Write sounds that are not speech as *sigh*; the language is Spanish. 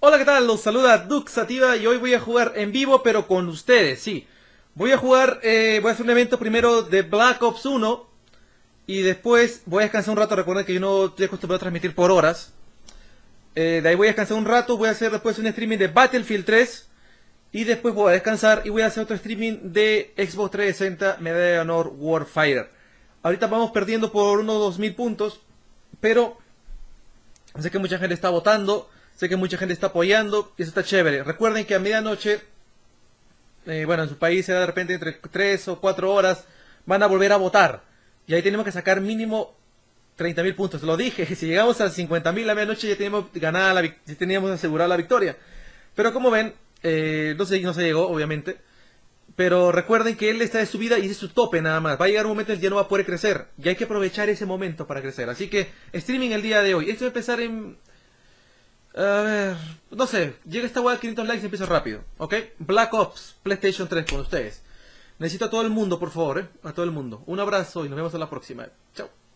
Hola, ¿qué tal? Los saluda Duxativa y hoy voy a jugar en vivo, pero con ustedes, sí. Voy a jugar, eh, voy a hacer un evento primero de Black Ops 1 y después voy a descansar un rato. Recuerden que yo no estoy acostumbrado a transmitir por horas. Eh, de ahí voy a descansar un rato, voy a hacer después un streaming de Battlefield 3 y después voy a descansar y voy a hacer otro streaming de Xbox 360 Medalla de Honor Warfighter. Ahorita vamos perdiendo por unos 2000 puntos, pero sé que mucha gente está votando. Sé que mucha gente está apoyando y eso está chévere. Recuerden que a medianoche, eh, bueno, en su país será de repente entre 3 o 4 horas, van a volver a votar. Y ahí tenemos que sacar mínimo 30.000 mil puntos. Lo dije, *laughs* si llegamos a 50.000 mil a medianoche ya teníamos, ganada la, ya teníamos asegurada la victoria. Pero como ven, eh, no, se, no se llegó, obviamente. Pero recuerden que él está de subida y es su tope nada más. Va a llegar un momento en el que ya no va a poder crecer. Y hay que aprovechar ese momento para crecer. Así que streaming el día de hoy. Esto va empezar en, a ver, no sé, llega esta web de 500 likes y empiezo rápido, ¿ok? Black Ops, PlayStation 3 con ustedes. Necesito a todo el mundo, por favor, ¿eh? A todo el mundo. Un abrazo y nos vemos en la próxima. Chao.